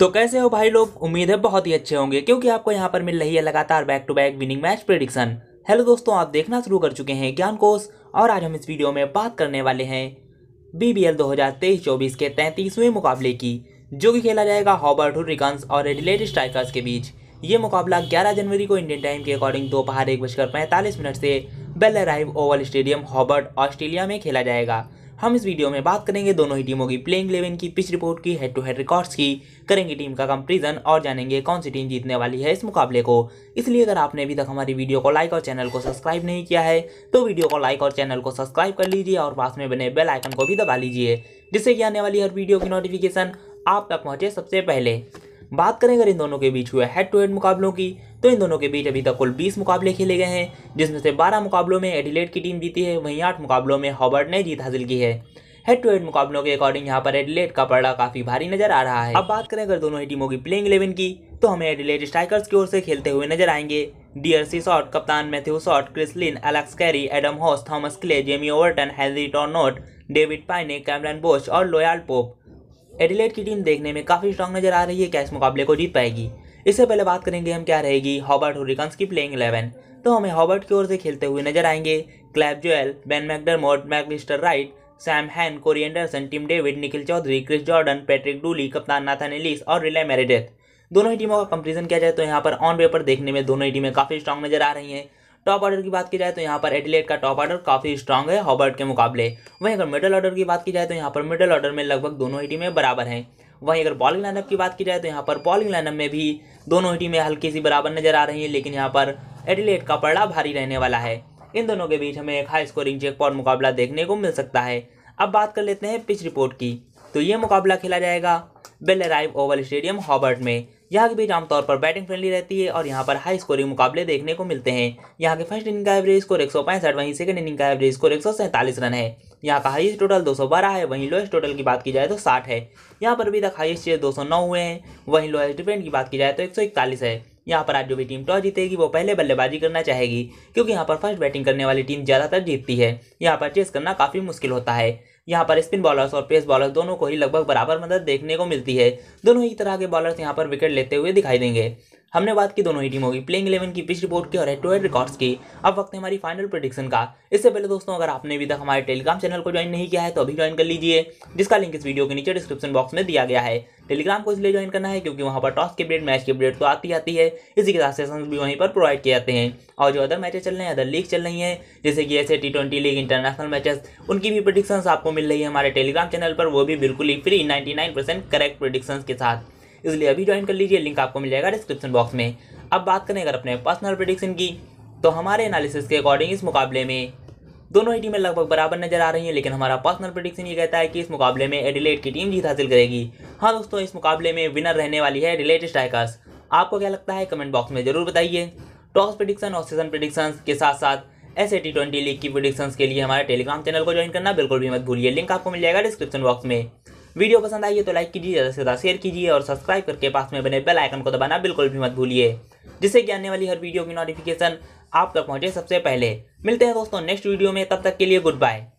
तो कैसे हो भाई लोग उम्मीद है बहुत ही अच्छे होंगे क्योंकि आपको यहाँ पर मिल रही है लगातार back to back winning match prediction hello दोस्तों आप देखना शुरू कर चुके हैं ज्ञान कोश और आज हम इस वीडियो में बात करने वाले हैं बी बी एल के तैंतीसवें मुकाबले की जो कि खेला जाएगा हॉबर्ट रिकन्स और एडिलेट स्ट्राइकर्स के बीच ये मुकाबला ग्यारह जनवरी को इंडियन टाइम के अकॉर्डिंग दोपहर एक बजकर पैंतालीस मिनट से Bellerive Oval stadium Hobart Australia में खेला जाएगा हम इस वीडियो में बात करेंगे दोनों ही टीमों की प्लेइंग इलेवन की पिच रिपोर्ट की हेड टू हेड रिकॉर्ड्स की करेंगे टीम का कंपेरिजन और जानेंगे कौन सी टीम जीतने वाली है इस मुकाबले को इसलिए अगर आपने अभी तक हमारी वीडियो को लाइक और चैनल को सब्सक्राइब नहीं किया है तो वीडियो को लाइक और चैनल को सब्सक्राइब कर लीजिए और पास में बने बेल आइकन को भी दबा लीजिए जिससे कि आने वाली हर वीडियो की नोटिफिकेशन आप तक पहुँचे सबसे पहले बात करें अगर इन दोनों के बीच हुए हेड टू हेड मुकाबलों की तो इन दोनों के बीच अभी तक कुल 20 मुकाबले खेले गए हैं जिसमें से 12 मुकाबलों में एडिलेट की टीम जीती है वहीं आठ मुकाबलों में हॉबर्ट ने जीत हासिल की है हेड टू हेड मुकाबलों के अकॉर्डिंग यहाँ पर एडिलेट का पड़ा काफी भारी नजर आ रहा है अब बात करें अगर दोनों ही टीमों की प्लेइंग इलेवन की तो हमें एडिलेट स्ट्राइकर्स की ओर से खेलते हुए नजर आएंगे डीआरसी शॉट कप्तान Matthew Short Chris Lynn Alex Carey Adam Hose Thomas Kelly Jamie Overton Henry Thornton David Payne Cameron Boyce और लोयाल पोप एडिलेट की टीम देखने में काफ़ी स्ट्रांग नजर आ रही है क्या इस मुकाबले को जीत पाएगी इससे पहले बात करेंगे हम क्या रहेगी हॉबर्ट हुरिकन्स की प्लेइंग इलेवन तो हमें हॉबर्ट की ओर से खेलते हुए नजर आएंगे Caleb Jewell Ben McDermott Macalister Wright Sam Hain Corey Anderson David Nikhil Chaudhary Chris Jordan Patrick Dooley कप्तान नाथन एलिस और रिले मेरेडेथ दोनों ही टीमों का कंपेरिजन किया जाए तो यहाँ पर ऑन पेपर देखने में दोनों ही टीमें काफ़ी स्ट्रांग नजर आ रही हैं टॉप ऑर्डर की बात की जाए तो यहाँ पर एडिलेट का टॉप ऑर्डर काफ़ी स्ट्रॉन्ग है हॉबर्ट के मुकाबले वहीं अगर मिडल ऑर्डर की बात की जाए तो यहाँ पर मिडल ऑर्डर में लगभग दोनों ही टीमें बराबर हैं वहीं अगर बॉलिंग लाइनअप की बात की जाए तो यहाँ पर बॉलिंग लाइनअप में भी दोनों ही टीमें हल्की सी बराबर नजर आ रही हैं लेकिन यहाँ पर एडिलेट का पड़ा भारी रहने वाला है इन दोनों के बीच हमें एक हाई स्कोरिंग चेक चेकपॉट मुकाबला देखने को मिल सकता है अब बात कर लेते हैं पिच रिपोर्ट की तो ये मुकाबला खेला जाएगा Bellerive Oval stadium Hobart में यहाँ की पिच आमतौर पर बैटिंग फ्रेंडली रहती है और यहाँ पर हाई स्कोरिंग मुकाबले देखने को मिलते हैं यहाँ के फर्स्ट इनिंग का एवरेज स्कोर एक वहीं सेकंड इनिंग का एवरेज स्कोर एक रन है यहाँ का हाईस्ट टोटल 212 है वहीं लोएस्ट टोटल की बात की जाए तो 60 है यहाँ पर अभी तक चेयर दो सौ हुए हैं वहीं लोएस्ट डिफेंड की बात की जाए तो एक है यहाँ पर आज जो भी टीम टॉस जीतेगी वो पहले बल्लेबाजी करना चाहेगी क्योंकि यहाँ पर फर्स्ट बैटिंग करने वाली टीम ज़्यादातर जीतती है यहाँ पर चेस करना काफ़ी मुश्किल होता है यहाँ पर स्पिन बॉलर्स और पेस बॉलर्स दोनों को ही लगभग बराबर मदद देखने को मिलती है दोनों ही तरह के बॉलर्स यहाँ पर विकेट लेते हुए दिखाई देंगे हमने बात की दोनों ही टीमों की प्लेइंग इलेवन की पिच रिपोर्ट की और एटोएड रिकॉर्ड्स की अब वक्त है हमारी फाइनल प्रोडिक्शन का इससे पहले दोस्तों अगर आपने अभी तक हमारे टेलीग्राम चैनल को ज्वाइन नहीं किया है तो अभी ज्वाइन कर लीजिए जिसका लिंक इस वीडियो के नीचे डिस्क्रिप्शन बॉक्स में दिया गया है टेलीग्राम को इसलिए ज्वाइन करना है क्योंकि वहाँ पर टॉस के अपडेट मैच की अपडेट तो आती आती है इसी के साथ सेशन भी वहीं पर प्रोवाइड किए जाते हैं और जो अदर मैचेस चल रहे हैं अदर लीग चल रही हैं जैसे कि ऐसे T twenty league international matches उनकी भी प्रोडिक्शन आपको मिल रही है हमारे टेलीग्राम चैनल पर वो भी बिल्कुल ही फ्री परसेंट करेक्ट प्रोडिक्शन के साथ इसलिए अभी ज्वाइन कर लीजिए लिंक आपको मिल जाएगा डिस्क्रिप्शन बॉक्स में अब बात करें अगर अपने पर्सनल प्रडिक्शन की तो हमारे एनालिसिस के अकॉर्डिंग इस मुकाबले में दोनों ही टीमें लगभग बराबर नजर आ रही हैं लेकिन हमारा पर्सनल प्रोडिक्शन ये कहता है कि इस मुकाबले में एडिलेट की टीम जीत हासिल करेगी हाँ दोस्तों इस मुकाबले में विनर रहने वाली है एडिलेट स्ट्राइकर्स आपको क्या लगता है कमेंट बॉक्स में जरूर बताइए टॉस प्रडिक्शन और सीजन प्रडिक्शन के साथ साथ S A T twenty league की प्रोडिक्शन के लिए हमारे टेलीग्राम चैनल को ज्वाइन करना बिल्कुल भी मत भूलिए लिंक आपको मिल जाएगा डिस्क्रिप्शन बॉक्स में वीडियो पसंद आई है तो लाइक कीजिए ज़्यादा से ज़्यादा शेयर कीजिए और सब्सक्राइब करके पास में बने बेल आइकन को दबाना बिल्कुल भी मत भूलिए जिससे कि आने वाली हर वीडियो की नोटिफिकेशन आप तक पहुँचे सबसे पहले मिलते हैं दोस्तों नेक्स्ट वीडियो में तब तक के लिए गुड बाय